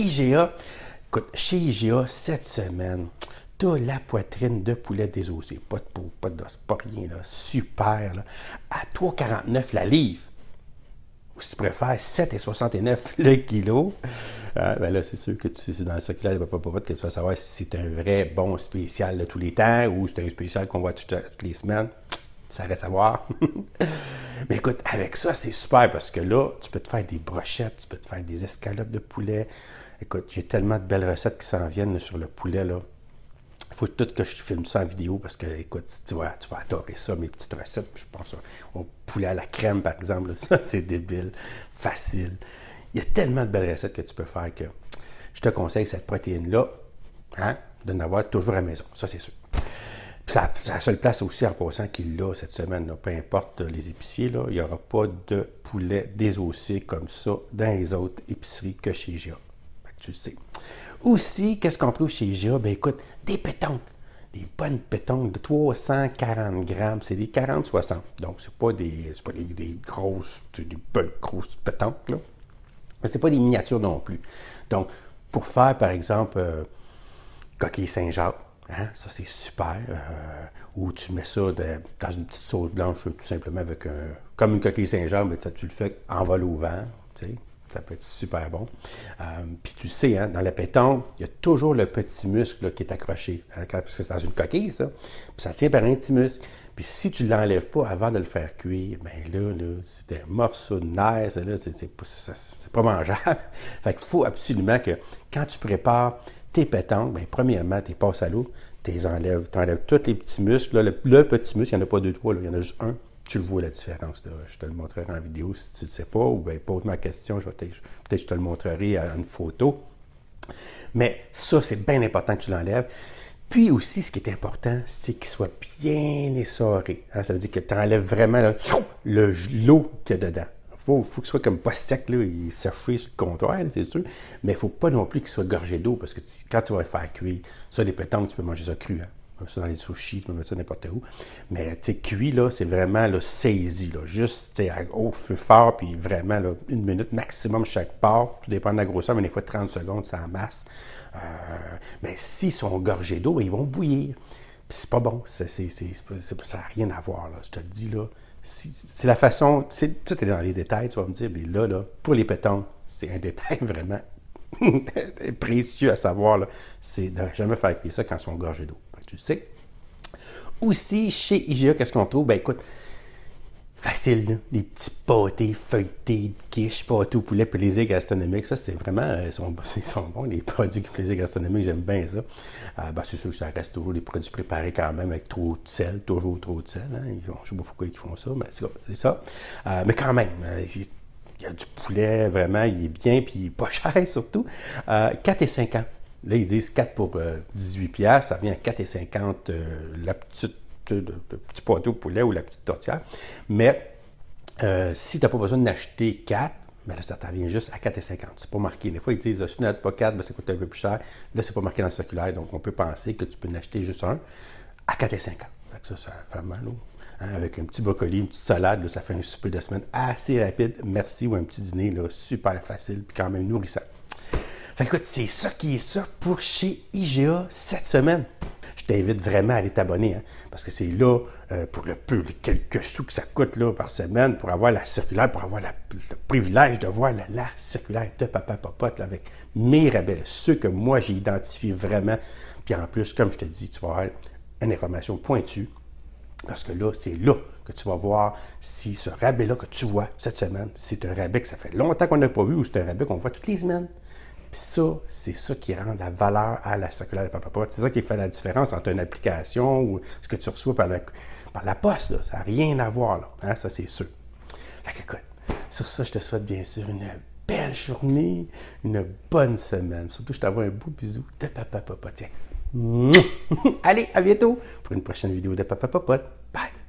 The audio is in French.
IGA. Écoute, chez IGA, cette semaine, tu as la poitrine de poulet désossée. Pas de peau, pas de d'os, pas rien, là. Super, là. À 3,49 la livre. Ou si tu préfères, 7,69 le kilo. Euh, ben là, c'est sûr que tu c'est dans le circulaire de Papa que tu vas savoir si c'est un vrai bon spécial de tous les temps ou c'est un spécial qu'on voit toutes les semaines. Ça va savoir, Mais écoute, avec ça, c'est super parce que là, tu peux te faire des brochettes, tu peux te faire des escalopes de poulet. Écoute, j'ai tellement de belles recettes qui s'en viennent sur le poulet. Il faut tout que je filme ça en vidéo parce que, écoute, tu vas, tu vas adorer ça, mes petites recettes. je pense au poulet à la crème, par exemple. Ça, c'est débile, facile. Il y a tellement de belles recettes que tu peux faire que je te conseille cette protéine-là, hein, de n'avoir toujours à la maison. Ça, c'est sûr. Ça, c'est seule place aussi en passant qu'il l'a cette semaine, peu importe euh, les épiciers, il n'y aura pas de poulet désossé comme ça dans les autres épiceries que chez GA. tu le sais. Aussi, qu'est-ce qu'on trouve chez GA? Ben écoute, des pétanques. Des bonnes pétanques de 340 grammes. C'est des 40-60. Donc, c'est pas des. pas des, grosses. C'est des grosses pétanques, là. Mais c'est pas des miniatures non plus. Donc, pour faire, par exemple, euh, coquille Saint-Jacques, Hein? Ça, c'est super. Euh, ou tu mets ça dans une petite sauce blanche, tout simplement, avec un, comme une coquille Saint-Jean, mais tu le fais en vol au vent. Ça peut être super bon. Euh, puis tu sais, hein, dans la pétanque, il y a toujours le petit muscle qui est accroché. Hein, parce que c'est dans une coquille, ça. Puis ça tient par un petit muscle. Puis si tu ne l'enlèves pas avant de le faire cuire, bien là, là c'est un morceau de nerf. C'est pas, pas mangeable. fait qu'il faut absolument que quand tu prépares tes pétanques, bien, premièrement, tes passes à l'eau, tu enlèves, tous les petits muscles. le, petit muscle, il n'y en a pas deux, trois, il y en a juste un. Tu le vois la différence. Je te le montrerai en vidéo si tu ne le sais pas, ou bien pose ma question, peut-être je te le montrerai en une photo. Mais ça, c'est bien important que tu l'enlèves. Puis aussi, ce qui est important, c'est qu'il soit bien essoré. Hein. ça veut dire que tu enlèves vraiment l'eau le, qu'il y a dedans faut, faut qu'il soit comme pas sec, là, il séché sur le comptoir, c'est sûr. Mais il faut pas non plus qu'il soit gorgé d'eau parce que quand tu vas le faire cuire, ça, des pétanques, tu peux manger ça cru. Hein? ça dans les sushis, tu peux mettre ça n'importe où. Mais tu cuit, là, c'est vraiment le saisi, là, juste au au feu fort, puis vraiment une minute maximum chaque part, tout dépend de la grosseur, mais des fois 30 secondes, ça amasse. Euh, mais s'ils sont gorgés d'eau, ben, ils vont bouillir. Puis c'est pas bon, ça n'a rien à voir, là, je te le dis, là c'est la façon. C'est, tout est dans les détails, tu vas me dire, mais là, là pour les pétons, c'est un détail vraiment précieux à savoir. Là. C'est de jamais faire cuire ça quand ils sont gorgés d'eau. tu sais. Aussi, chez IGA, qu'est-ce qu'on trouve? Ben écoute, facile, les petits pâtés feuilletés, quiche, pâté au poulet, plaisir gastronomique. Ça, c'est vraiment, euh, ils sont, bons, les produits plaisir gastronomique, j'aime bien ça. Euh, ben, c'est sûr ça reste toujours des produits préparés quand même avec trop de sel, toujours trop de sel. Hein. Je ne sais pas pourquoi ils font ça, mais c'est ça. Euh, mais quand même, il y a du poulet, vraiment, il est bien, puis il est pas cher surtout. 4,50 et 5 ans. Là, ils disent 4 pour 18 18$, ça vient à 4,50 la petite de le, petit poulet ou la petite tortière. Mais euh, si tu n'as pas besoin d'acheter 4, ben ça t'arrive juste à 4,50. C'est pas marqué. Des fois, ils disent, ah, si tu n'as pas 4, ben, ça coûte un peu plus cher. Là, c'est pas marqué dans le circulaire, donc on peut penser que tu peux en acheter juste un à 4,50. Ça, ça fait mal. Hein, avec un petit brocoli, une petite salade, ça fait un souper de semaine assez rapide. Merci. Ou un petit dîner super facile, puis quand même nourrissant. Fait écoute, c'est ça qui est ça pour chez IGA cette semaine t'invite vraiment à aller t'abonner, hein, parce que c'est là, euh, pour le peu, les quelques sous que ça coûte là, par semaine, pour avoir la circulaire, pour avoir le privilège de voir la, circulaire de Papa Popote avec mes rabais, ceux que moi j'ai identifiés vraiment. Puis en plus, comme je te dis, tu vas avoir une information pointue, parce que là, c'est là que tu vas voir si ce rabais-là que tu vois cette semaine, c'est un rabais que ça fait longtemps qu'on n'a pas vu ou c'est un rabais qu'on voit toutes les semaines. Puis ça, c'est ça qui rend la valeur à la circulaire de Papa C'est ça qui fait la différence entre une application ou ce que tu reçois par la, par la poste. Ça n'a rien à voir, là. Hein, ça c'est sûr. Fait que, écoute, sur ça, je te souhaite bien sûr une belle journée, une bonne semaine. Surtout, je t'envoie un beau bisou de Papa Papa. Tiens. Allez, à bientôt pour une prochaine vidéo de Papa Papa. Bye!